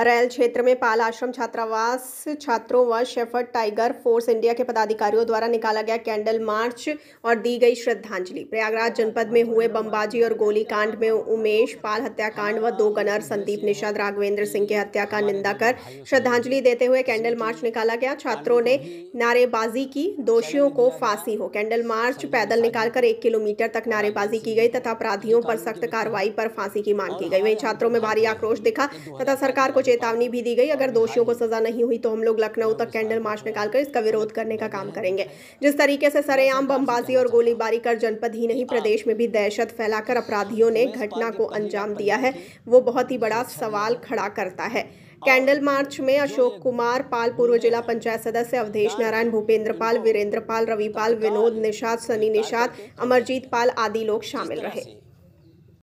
अरैल क्षेत्र में पाल आश्रम छात्रावास छात्रों व शेफर्ड टाइगर फोर्स इंडिया के पदाधिकारियों द्वारा निकाला गया कैंडल मार्च और दी गई श्रद्धांजलि प्रयागराज जनपद में हुए बमबाजी और गोलीकांड में उमेश पाल हत्याकांड व दो गनर संदीप निषाद राघवेंद्र सिंह की हत्या का निंदा कर श्रद्धांजलि देते हुए कैंडल मार्च निकाला गया छात्रों ने नारेबाजी की दोषियों को फांसी हो कैंडल मार्च पैदल निकालकर एक किलोमीटर तक नारेबाजी की गई तथा अपराधियों पर सख्त कार्रवाई पर फांसी की मांग की गई वही छात्रों में भारी आक्रोश दिखा तथा सरकार को चेतावनी भी दी गई अगर दोषियों को सजा नहीं हुई तो हम लोग लखनऊ तक कैंडल मार्च निकालकर इसका विरोध करने का काम करेंगे जिस तरीके से सरेआम बमबाजी और गोलीबारी कर जनपद ही नहीं प्रदेश में भी दहशत फैलाकर अपराधियों ने घटना को अंजाम दिया है वो बहुत ही बड़ा सवाल खड़ा करता है कैंडल मार्च में अशोक कुमार पाल पूर्व जिला पंचायत सदस्य अवधेश नारायण भूपेंद्र पाल वीरेंद्र पाल रवि पाल विनोद निषाद सनी निषाद अमरजीत पाल आदि लोग शामिल रहे